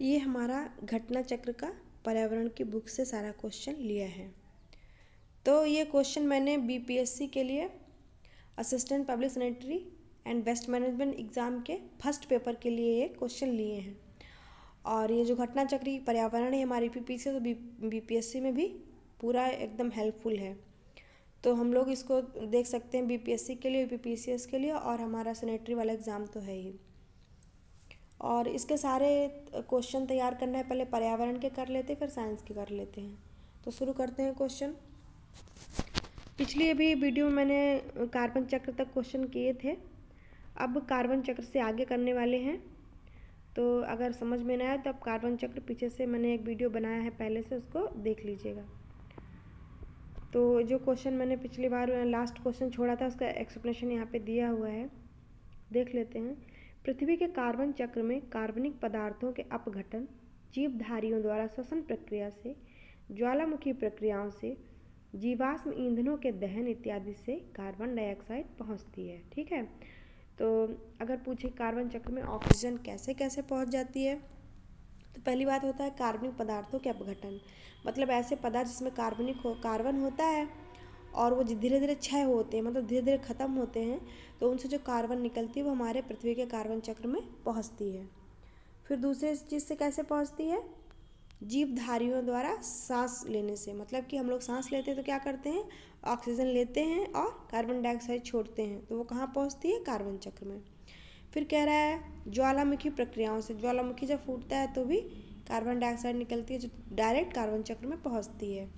ये हमारा घटना चक्र का पर्यावरण की बुक से सारा क्वेश्चन लिया है तो ये क्वेश्चन मैंने बीपीएससी के लिए assistant public sanitary and waste management exam के फर्स्ट पेपर के लिए ये क्वेश्चन लिए हैं और ये जो घटना चक्री पर्यावरण है हमारी पी से तो बी बीपीएससी में भी पूरा एकदम हेल्पफुल है तो हम लोग इसको देख सकते हैं बीपीएससी के लिए यूपीपीसीएस के लिए और हमारा सेनेटरी वाला एग्ज़ाम तो है ही और इसके सारे क्वेश्चन तैयार करना है पहले पर्यावरण के कर लेते हैं फिर साइंस के कर लेते हैं तो शुरू करते हैं क्वेश्चन पिछली अभी वीडियो में मैंने कार्बन चक्र तक क्वेश्चन किए थे अब कार्बन चक्र से आगे करने वाले हैं तो अगर समझ में ना आए तो अब कार्बन चक्र पीछे से मैंने एक वीडियो बनाया है पहले से उसको देख लीजिएगा तो जो क्वेश्चन मैंने पिछली बार लास्ट क्वेश्चन छोड़ा था उसका एक्सप्लेनेशन यहाँ पे दिया हुआ है देख लेते हैं पृथ्वी के कार्बन चक्र में कार्बनिक पदार्थों के अपघटन जीवधारियों द्वारा श्वसन प्रक्रिया से ज्वालामुखी प्रक्रियाओं से जीवाश्म ईंधनों के दहन इत्यादि से कार्बन डाइऑक्साइड पहुंचती है ठीक है तो अगर पूछे कार्बन चक्र में ऑक्सीजन कैसे कैसे पहुंच जाती है तो पहली बात होता है कार्बनिक पदार्थों के अपघटन मतलब ऐसे पदार्थ जिसमें कार्बनिक हो कार्बन होता है और वो धीरे धीरे क्षय होते हैं मतलब धीरे धीरे ख़त्म होते हैं तो उनसे जो कार्बन निकलती है वो हमारे पृथ्वी के कार्बन चक्र में पहुँचती है फिर दूसरे चीज़ से कैसे पहुँचती है जीवधारियों द्वारा सांस लेने से मतलब कि हम लोग सांस लेते हैं तो क्या करते हैं ऑक्सीजन लेते हैं और कार्बन डाइऑक्साइड छोड़ते हैं तो वो कहाँ पहुँचती है कार्बन चक्र में फिर कह रहा है ज्वालामुखी प्रक्रियाओं से ज्वालामुखी जब फूटता है तो भी कार्बन डाइऑक्साइड निकलती है जो डायरेक्ट कार्बन चक्र में पहुँचती है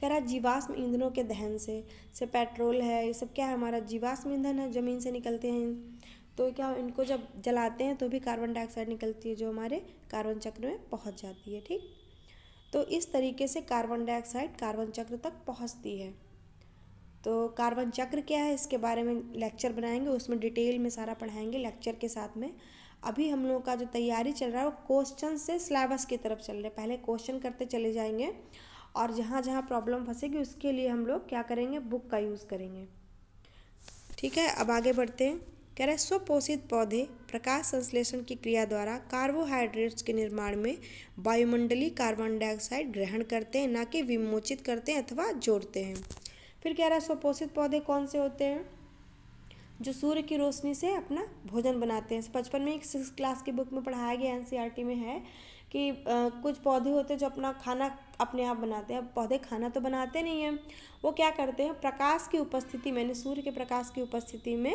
कह रहा है जीवाश्म ईंधनों के दहन से से पेट्रोल है ये सब क्या है हमारा जीवाश्म ईंधन है ज़मीन से निकलते हैं तो क्या इनको जब जलाते हैं तो भी कार्बन डाइऑक्साइड निकलती है जो हमारे कार्बन चक्र में पहुँच जाती है ठीक तो इस तरीके से कार्बन डाइऑक्साइड कार्बन चक्र तक पहुँचती है तो कार्बन चक्र क्या है इसके बारे में लेक्चर बनाएंगे उसमें डिटेल में सारा पढ़ाएंगे लेक्चर के साथ में अभी हम लोगों का जो तैयारी चल रहा है वो क्वेश्चन से सिलेबस की तरफ चल रहा है पहले क्वेश्चन करते चले जाएंगे और जहाँ जहाँ प्रॉब्लम फंसेगी उसके लिए हम लोग क्या करेंगे बुक का यूज़ करेंगे ठीक है अब आगे बढ़ते हैं कह रहे स्वपोषित पौधे प्रकाश संश्लेषण की क्रिया द्वारा कार्बोहाइड्रेट्स के निर्माण में वायुमंडलीय कार्बन डाइऑक्साइड ग्रहण करते हैं ना कि विमोचित करते हैं अथवा जोड़ते हैं फिर कह रहा है स्वपोषित पौधे कौन से होते हैं जो सूर्य की रोशनी से अपना भोजन बनाते हैं बचपन में एक सिक्स क्लास की बुक में पढ़ाया गया टी e में है कि कुछ पौधे होते हैं जो अपना खाना अपने आप बनाते हैं पौधे खाना तो बनाते नहीं हैं वो क्या करते हैं प्रकाश की उपस्थिति में सूर्य के प्रकाश की उपस्थिति में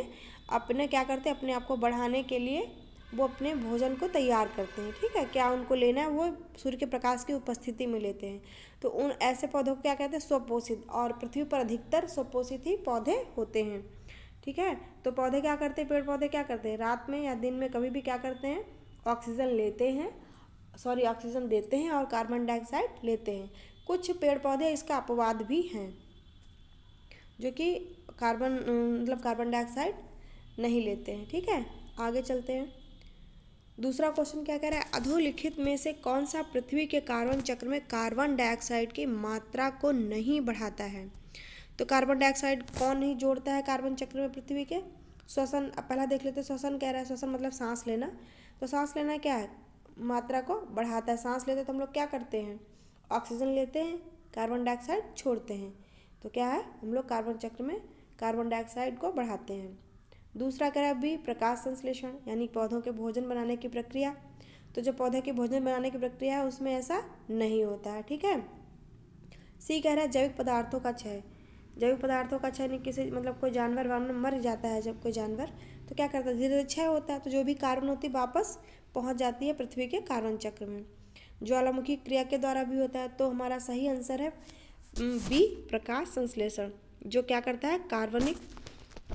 अपने क्या करते हैं अपने आप को बढ़ाने के लिए वो अपने भोजन को तैयार करते हैं ठीक है क्या उनको लेना है वो सूर्य के प्रकाश की उपस्थिति में लेते हैं तो उन ऐसे पौधों को क्या कहते हैं स्वपोषित और पृथ्वी पर अधिकतर स्वपोषित ही पौधे होते हैं ठीक है तो पौधे क्या करते हैं पेड़ पौधे क्या करते हैं रात में या दिन में कभी भी क्या करते हैं ऑक्सीजन लेते हैं सॉरी ऑक्सीजन देते हैं और कार्बन डाइऑक्साइड लेते हैं कुछ पेड़ पौधे इसका अपवाद भी हैं जो कि कार्बन मतलब कार्बन डाइऑक्साइड नहीं लेते हैं ठीक है आगे चलते हैं दूसरा क्वेश्चन क्या कह रहा है अधोलिखित में से कौन सा पृथ्वी के कार्बन चक्र में कार्बन डाइऑक्साइड की मात्रा को नहीं बढ़ाता है तो कार्बन डाइऑक्साइड कौन नहीं जोड़ता है कार्बन चक्र में पृथ्वी के श्वसन पहला देख लेते हैं श्वसन कह रहा है श्वसन मतलब सांस लेना तो सांस लेना क्या है मात्रा को बढ़ाता है सांस लेते हैं तो हम लोग क्या करते हैं ऑक्सीजन लेते हैं कार्बन डाइऑक्साइड छोड़ते हैं तो क्या है हम लोग कार्बन चक्र में कार्बन डाइऑक्साइड को बढ़ाते हैं दूसरा है अभी प्रकाश संश्लेषण यानी पौधों के भोजन बनाने की प्रक्रिया तो जो पौधे के भोजन बनाने की प्रक्रिया है उसमें ऐसा नहीं होता है ठीक है सी कह रहा है जैविक पदार्थों का क्षय जैविक पदार्थों का क्षय किसी मतलब कोई जानवर वानवर मर जाता है जब कोई जानवर तो क्या करता है धीरे धीरे क्षय होता है तो जो भी कार्बन होती है वापस पहुंच जाती है पृथ्वी के कार्बन चक्र में ज्वालामुखी क्रिया के द्वारा भी होता है तो हमारा सही आंसर है बी प्रकाश संश्लेषण जो क्या करता है कार्बनिक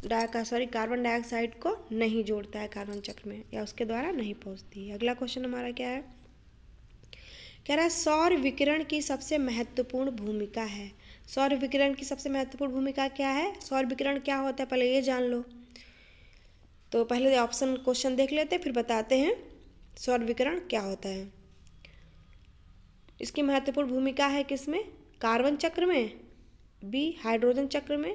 डाइका सॉरी कार्बन डाइऑक्साइड को नहीं जोड़ता है कार्बन चक्र में या उसके द्वारा नहीं पहुंचती है अगला क्वेश्चन हमारा क्या है कह रहा है सौर विकिरण की सबसे महत्वपूर्ण भूमिका है सौर विकिरण की सबसे महत्वपूर्ण भूमिका क्या है सौर विकिरण क्या होता है पहले ये जान लो तो पहले ऑप्शन क्वेश्चन देख लेते हैं फिर बताते हैं सौर विकिरण क्या होता है इसकी महत्वपूर्ण भूमिका है किसमें कार्बन चक्र में बी हाइड्रोजन चक्र में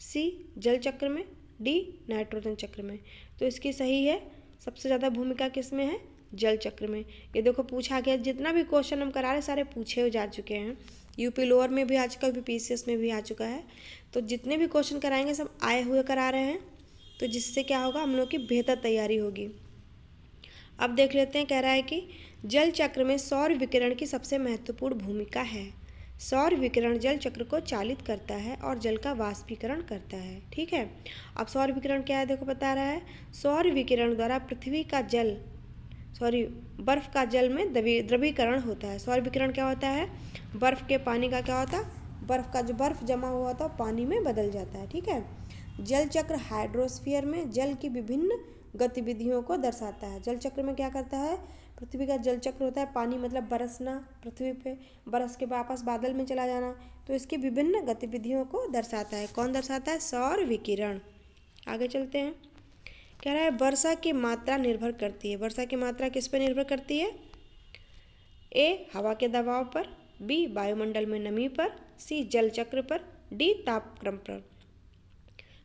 सी जल चक्र में डी नाइट्रोजन चक्र में तो इसकी सही है सबसे ज़्यादा भूमिका किस में है जल चक्र में ये देखो पूछा गया जितना भी क्वेश्चन हम करा रहे सारे पूछे जा चुके हैं यूपी लोअर में भी आ चुका है यूपी पीसीएस में भी आ चुका है तो जितने भी क्वेश्चन कराएंगे सब आए हुए करा रहे हैं तो जिससे क्या होगा हम लोग की बेहतर तैयारी होगी अब देख लेते हैं कह रहा है कि जल चक्र में सौर विकिरण की सबसे महत्वपूर्ण भूमिका है सौर विकिरण जल चक्र को चालित करता है और जल का वाष्पीकरण करता है ठीक है अब सौर विकिरण क्या है देखो बता रहा है सौर विकिरण द्वारा पृथ्वी का जल सॉरी बर्फ़ का जल में द्रवी द्रवीकरण होता है सौर विकरण क्या होता है बर्फ़ के पानी का क्या होता है बर्फ़ का जो बर्फ़ जमा हुआ होता है पानी में बदल जाता है ठीक है जल चक्र हाइड्रोस्फीयर में जल की विभिन्न गतिविधियों को दर्शाता है जल चक्र में क्या करता है पृथ्वी का जल चक्र होता है पानी मतलब बरसना पृथ्वी पे बरस के वापस बादल में चला जाना तो इसकी विभिन्न गतिविधियों को दर्शाता है कौन दर्शाता है सौर विकिरण आगे चलते हैं कह रहा है वर्षा की मात्रा निर्भर करती है वर्षा की मात्रा किस पर निर्भर करती है ए हवा के दबाव पर बी वायुमंडल में नमी पर सी जल चक्र पर डी तापक्रम पर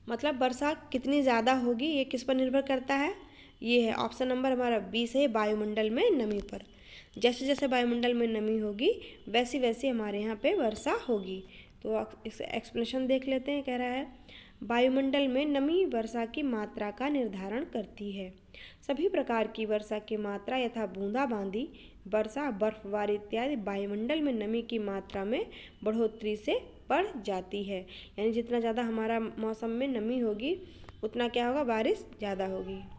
मतलब वर्षा कितनी ज़्यादा होगी ये किस पर निर्भर करता है ये है ऑप्शन नंबर हमारा बी से वायुमंडल में नमी पर जैसे जैसे वायुमंडल में नमी होगी वैसी वैसी हमारे यहाँ पे वर्षा होगी तो इसका एक्सप्लेनेशन देख लेते हैं कह रहा है वायुमंडल में नमी वर्षा की मात्रा का निर्धारण करती है सभी प्रकार की वर्षा की मात्रा यथा बूंदाबांदी वर्षा बर्फबारी इत्यादि वायुमंडल में नमी की मात्रा में बढ़ोतरी से बढ़ जाती है यानी जितना ज़्यादा हमारा मौसम में नमी होगी उतना क्या होगा बारिश ज़्यादा होगी